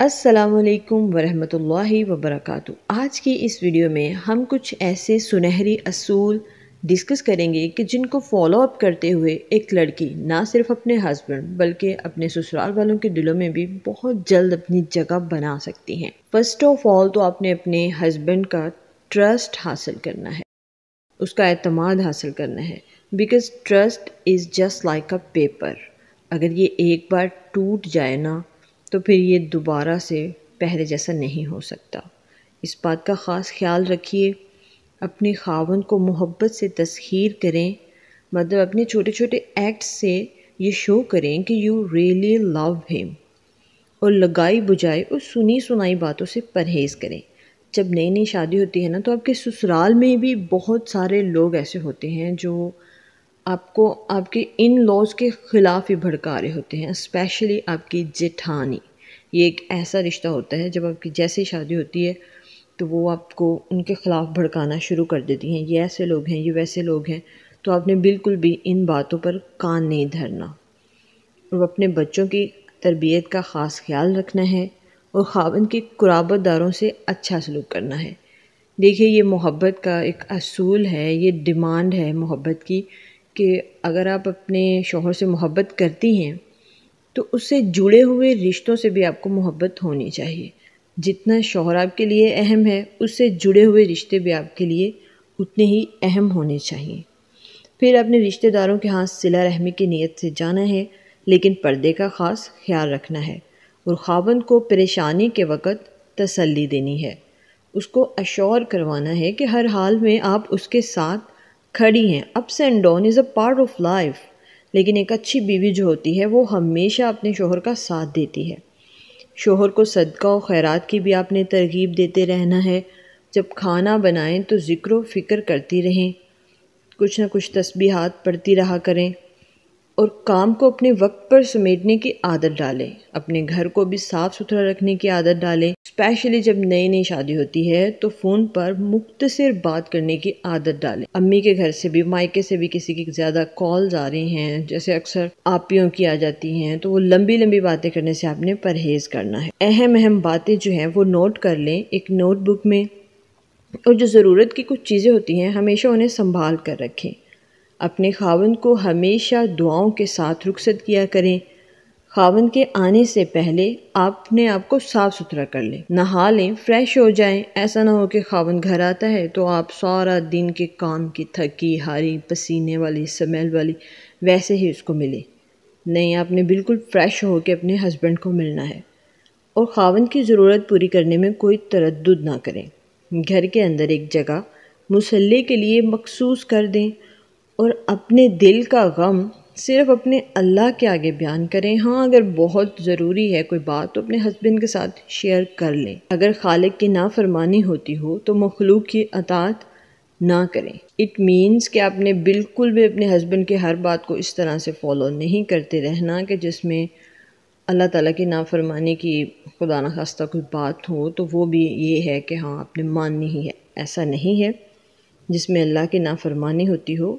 असलकम वरहल वर्क आज की इस वीडियो में हम कुछ ऐसे सुनहरी असूल डिस्कस करेंगे कि जिनको फॉलोअप करते हुए एक लड़की ना सिर्फ अपने हस्बैंड बल्कि अपने ससुराल वालों के दिलों में भी बहुत जल्द अपनी जगह बना सकती हैं फर्स्ट ऑफ ऑल तो आपने अपने हस्बैंड का ट्रस्ट हासिल करना है उसका अतमाद हासिल करना है because trust is just like a paper अगर ये एक बार टूट जाए ना तो फिर ये दोबारा से पहले जैसा नहीं हो सकता इस बात का ख़ास ख्याल रखिए अपने खावन को मोहब्बत से तस्खीर करें मतलब अपने छोटे छोटे एक्ट से ये शो करें कि यू रियली लव हिम और लगाई बुझाई और सुनी सुनाई बातों से परहेज़ करें जब नई नई शादी होती है ना तो आपके ससुराल में भी बहुत सारे लोग ऐसे होते हैं जो आपको आपके इन लॉज के ख़िलाफ़ ही भड़का रहे होते हैं स्पेशली आपकी जेठानी ये एक ऐसा रिश्ता होता है जब आपकी जैसे शादी होती है तो वो आपको उनके ख़िलाफ़ भड़काना शुरू कर देती हैं ये ऐसे लोग हैं ये वैसे लोग हैं तो आपने बिल्कुल भी इन बातों पर कान नहीं धरना और अपने बच्चों की तरबियत का ख़ास ख्याल रखना है और खावन कुराबत कुराबतदारों से अच्छा सलूक करना है देखिए ये मोहब्बत का एक असूल है ये डिमांड है मोहब्बत की कि अगर आप अपने शोहर से मोहब्बत करती हैं तो उससे जुड़े हुए रिश्तों से भी आपको मोहब्बत होनी चाहिए जितना शोहर आपके लिए अहम है उससे जुड़े हुए रिश्ते भी आपके लिए उतने ही अहम होने चाहिए फिर आपने रिश्तेदारों के हाथ सिला रहमी की नीयत से जाना है लेकिन पर्दे का ख़ास ख्याल रखना है और खावन को परेशानी के वक़्त तसल्ली देनी है उसको अशोर करवाना है कि हर हाल में आप उसके साथ खड़ी हैं ups and down is a part of life लेकिन एक अच्छी बीवी जो होती है वो हमेशा अपने शोहर का साथ देती है शोहर को सदका और खैरात की भी आपने तरगीब देते रहना है जब खाना बनाएं तो ज़िक्र फ़िक्र करती रहें कुछ ना कुछ तस्बीहात पढ़ती रहा करें और काम को अपने वक्त पर समेटने की आदत डालें अपने घर को भी साफ़ सुथरा रखने की आदत डालें स्पेशली जब नई नई शादी होती है तो फ़ोन पर मुख्तसर बात करने की आदत डालें अम्मी के घर से भी मायके से भी किसी की ज़्यादा कॉल्स आ रही हैं जैसे अक्सर आपियों की आ जाती हैं तो वो लंबी लंबी बातें करने से आपने परहेज़ करना है अहम अहम बातें जो हैं वो नोट कर लें एक नोटबुक में और जो ज़रूरत की कुछ चीज़ें होती हैं हमेशा उन्हें संभाल कर रखें अपने खावन को हमेशा दुआओं के साथ रुखसत किया करें खावन के आने से पहले आपने आप को साफ़ सुथरा कर लें नहा लें फ्रेश हो जाएं ऐसा ना हो कि खावन घर आता है तो आप सारा दिन के काम की थकी हारी पसीने वाली स्मेल वाली वैसे ही उसको मिले नहीं आपने बिल्कुल फ्रेश हो के अपने हस्बैंड को मिलना है और खावन की ज़रूरत पूरी करने में कोई तरद ना करें घर के अंदर एक जगह मुसल्ले के लिए मखसूस कर दें और अपने दिल का गम सिर्फ अपने अल्लाह के आगे बयान करें हाँ अगर बहुत ज़रूरी है कोई बात तो अपने हस्बैंड के साथ शेयर कर लें अगर खालिक की नाफरमानी होती हो तो मखलूक की अतात ना करें इट मीन्स कि आपने बिल्कुल भी अपने हस्बैंड की हर बात को इस तरह से फॉलो नहीं करते रहना कि जिसमें अल्लाह ताला की नाफरमानी की खुदा न खास्ता कोई बात हो तो वो भी ये है कि हाँ आपने माननी ही है ऐसा नहीं है जिसमें अल्लाह की नाफरमानी होती हो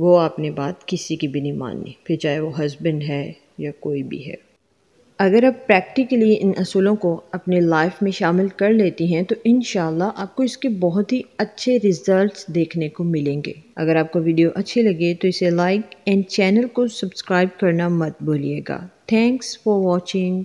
वो आपने बात किसी की भी नहीं माननी फिर चाहे वो हस्बैंड है या कोई भी है अगर आप प्रैक्टिकली इन असूलों को अपने लाइफ में शामिल कर लेती हैं तो इन आपको इसके बहुत ही अच्छे रिजल्ट्स देखने को मिलेंगे अगर आपको वीडियो अच्छी लगे तो इसे लाइक एंड चैनल को सब्सक्राइब करना मत भूलिएगा थैंक्स फॉर वॉचिंग